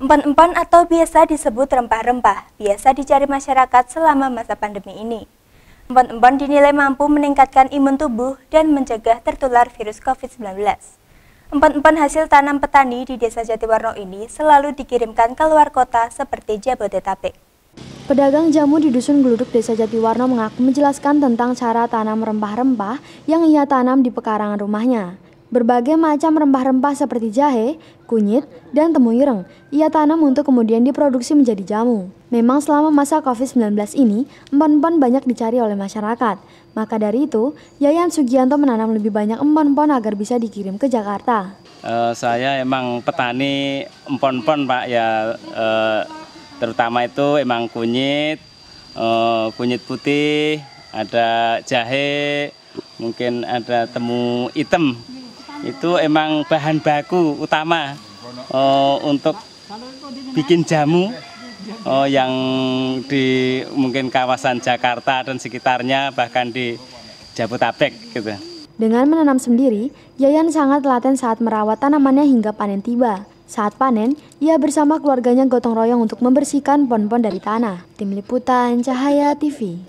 Empon-empon atau biasa disebut rempah-rempah biasa dicari masyarakat selama masa pandemi ini. Empon-empon dinilai mampu meningkatkan imun tubuh dan mencegah tertular virus COVID-19. Empon-empon hasil tanam petani di Desa Jatiwarno ini selalu dikirimkan ke luar kota seperti Jabodetabek. Pedagang jamu di Dusun Geluduk Desa Jatiwarno mengaku menjelaskan tentang cara tanam rempah-rempah yang ia tanam di pekarangan rumahnya. Berbagai macam rempah-rempah seperti jahe, kunyit, dan temu ireng ia tanam untuk kemudian diproduksi menjadi jamu. Memang selama masa COVID-19 ini, empon-empon banyak dicari oleh masyarakat. Maka dari itu, Yayan Sugianto menanam lebih banyak empon-empon agar bisa dikirim ke Jakarta. Uh, saya emang petani empon-empon Pak, ya uh, terutama itu emang kunyit, uh, kunyit putih, ada jahe, mungkin ada temu hitam itu emang bahan baku utama uh, untuk bikin jamu uh, yang di mungkin kawasan Jakarta dan sekitarnya bahkan di Jabotabek gitu. Dengan menanam sendiri, Yayan sangat telaten saat merawat tanamannya hingga panen tiba. Saat panen, ia bersama keluarganya gotong royong untuk membersihkan pon-pon dari tanah. Tim Liputan Cahaya TV